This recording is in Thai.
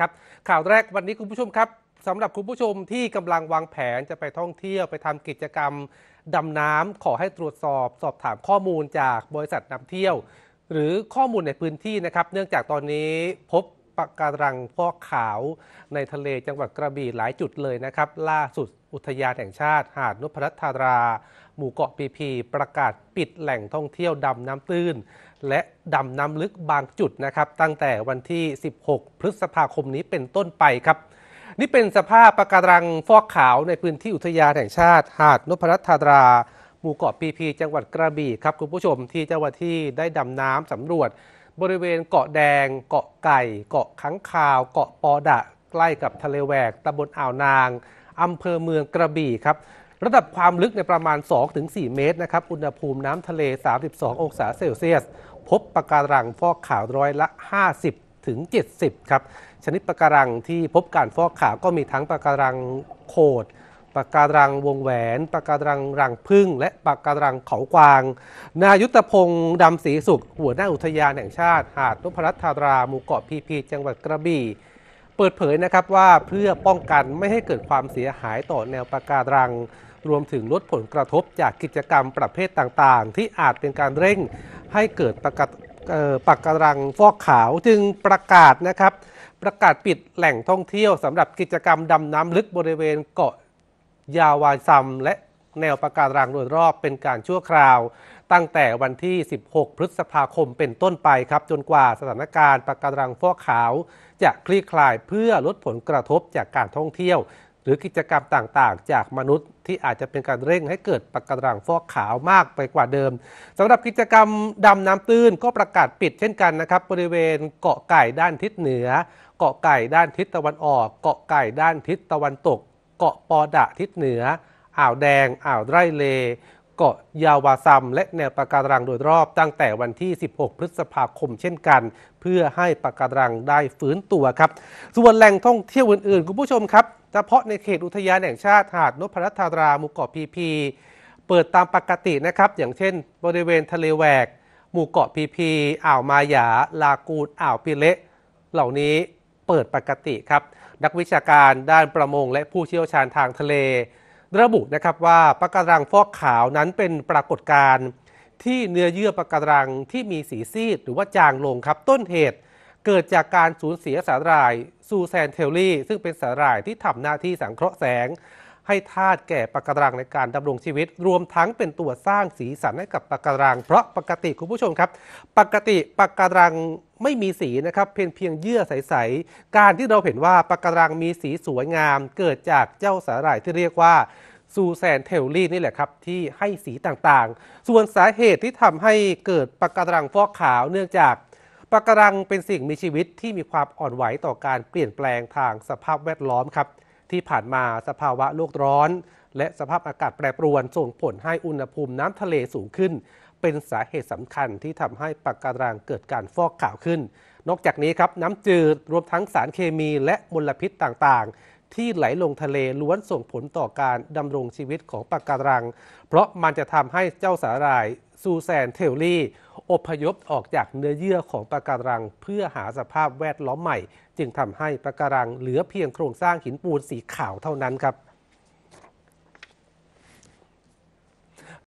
ครับ ข่าวแรกวันนี้คุณผู้ชมครับสำหรับคุณผู้ชมที่กำลังวางแผนจะไปท่องเที่ยวไปทำกิจกรรมดำน้ำขอให้ตรวจสอบสอบถามข้อมูลจากบริษัทนำเที่ยว หรือข้อมูลในพื้นที่นะครับ เนื่องจากตอนนี้พบะการังฟอกขาวในทะเลจังหวัดกระบี่หลายจุดเลยนะครับ ล่าสุดอุทยานแห่งชาติหาดนพรัตธาราหมู่เกาะปีพี ประกาศปิดแหล่งท่องเที่ยวดำน้ำตื้น และดำน้ำลึกบางจุดนะครับ ตั้งแต่วันที่ 16 พฤษภาคมนี้เป็นต้นไปครับ นี่เป็นสภาพปะการังฟอกขาวในพื้นที่อุทยานแห่งชาติ หาดนพรัตธาราหมู่เกาะปีพี จังหวัดกระบี่ ครับคุณผู้ชมที่เจ้าหน้าที่ได้ดำน้ำสำรวจบริเวณเกาะแดงเกาะไก่ เกาะขังคาว เกาะปอดะใกล้กับทะเลแหวกตำบลอ่าวนางอำเภอเมืองกระบี่ครับ ระดับความลึกในประมาณ 2-4 เมตรนะครับอุณหภูมิน้ำทะเล 32 องศาเซลเซียส พบปะการังฟอกขาวร้อยละ 50ถึง70 ครับ ชนิดปะการังที่พบการฟอกขาวก็มีทั้งปะการังโคดปากการังวงแหวนปากการังรังพึ่งและปากการังเขากวาง นายุทธพงศ์ดำศรีสุขหัวหน้าอุทยานแห่งชาติ หาดนพรัตธาราหมู่เกาะพีพีจังหวัดกระบี่เปิดเผยนะครับ ว่าเพื่อป้องกันไม่ให้เกิดความเสียหายต่อแนวปะการังรวมถึงลดผลกระทบจากกิจกรรมประเภทต่างๆ ที่อาจเป็นการเร่ง ให้เกิดปะกปะการังฟอกขาวจึงประกาศนะครับประกาศปิดแหล่งท่องเที่ยวสำหรับกิจกรรมดำน้ำลึกบริเวณเกาะยาวาซัมและแนวประการังโดยรอบเป็นการชั่วคราว ตั้งแต่วันที่ 16 พฤษภาคมเป็นต้นไปครับจนกว่าสถานการณ์ประการังฟอกขาวจะคลี่คลายเพื่อลดผลกระทบจากการท่องเที่ยว หรือกิจกรรมต่างๆ จากมนุษย์ที่อาจจะเป็นการเร่งให้เกิดปะการังฟอกขาวมากไปกว่าเดิมสำหรับกิจกรรมดำน้ำตื้นก็ประกาศปิดเช่นกันนะครับบริเวณเกาะไก่ด้านทิศเหนือ เกาะไก่ด้านทิศตะวันออกเกาะไก่ด้านทิศตะวันตกเกาะปอดะทิศเหนือ อ่าวแดง อ่าวไร่เลเกาะยาวาซัม และแนวปะการังโดยรอบตั้งแต่วันที่ 16 พฤษภาคมเช่นกัน เพื่อให้ปะการังได้ฟื้นตัวครับ ส่วนแหล่งท่องเที่ยวอื่น ๆ คุณผู้ชมครับเฉพาะในเขตอุทยานแห่งชาติ หาดนพรัตนาราหมู่เกาะพีพี เปิดตามปกตินะครับ อย่างเช่น บริเวณทะเลแหวกหมู่เกาะพีพีอ่าวมายาลากูดอ่าวปิเละเหล่านี้เปิดปกติครับนักวิชาการด้านประมงและผู้เชี่ยวชาญทางทะเล ระบุนะครับว่าปะการังฟอกขาวนั้นเป็นปรากฏการณ์ที่เนื้อเยื่อปะการังที่มีสีซีด หรือว่าจางลงครับต้นเหตุ เกิดจากการสูญเสียสาหร่ายซูแซนเทลลี่ซึ่งเป็นสาหร่ายที่ทำหน้าที่สังเคราะห์แสงให้ธาตุแก่ปะการังในการดำรงชีวิต รวมทั้งเป็นตัวสร้างสีสันให้กับปะการัง เพราะปกติคุณผู้ชมครับ ปกติปะการังไม่มีสีนะครับ เพียงเพียงเยื่อใสๆการที่เราเห็นว่าปะการังมีสีสวยงาม เกิดจากเจ้าสาหร่ายที่เรียกว่าซูแซนเทลลี่นี่แหละครับ ที่ให้สีต่างๆ ส่วนสาเหตุที่ทำให้เกิดปะการังฟอกขาว เนื่องจากปะการังเป็นสิ่งมีชีวิตที่มีความอ่อนไหวต่อการเปลี่ยนแปลงทางสภาพแวดล้อมครับที่ผ่านมาสภาวะโลกร้อน และสภาพอากาศแปรปรวนส่งผลให้อุณหภูมิน้ำทะเลสูงขึ้น เป็นสาเหตุสำคัญที่ทำให้ปะการังเกิดการฟอกขาวขึ้น นอกจากนี้ครับ น้ำจืดรวมทั้งสารเคมีและมลพิษต่างๆ ที่ไหลลงทะเลล้วนส่งผลต่อการดำรงชีวิตของปะการัง เพราะมันจะทำให้เจ้าสาหร่ายซูแซนเทลลี่อพยพออกจากเนื้อเยื่อของปะการังเพื่อหาสภาพแวดล้อมใหม่ จึงทำให้ปะการังเหลือเพียงโครงสร้างหินปูนสีขาวเท่านั้นครับ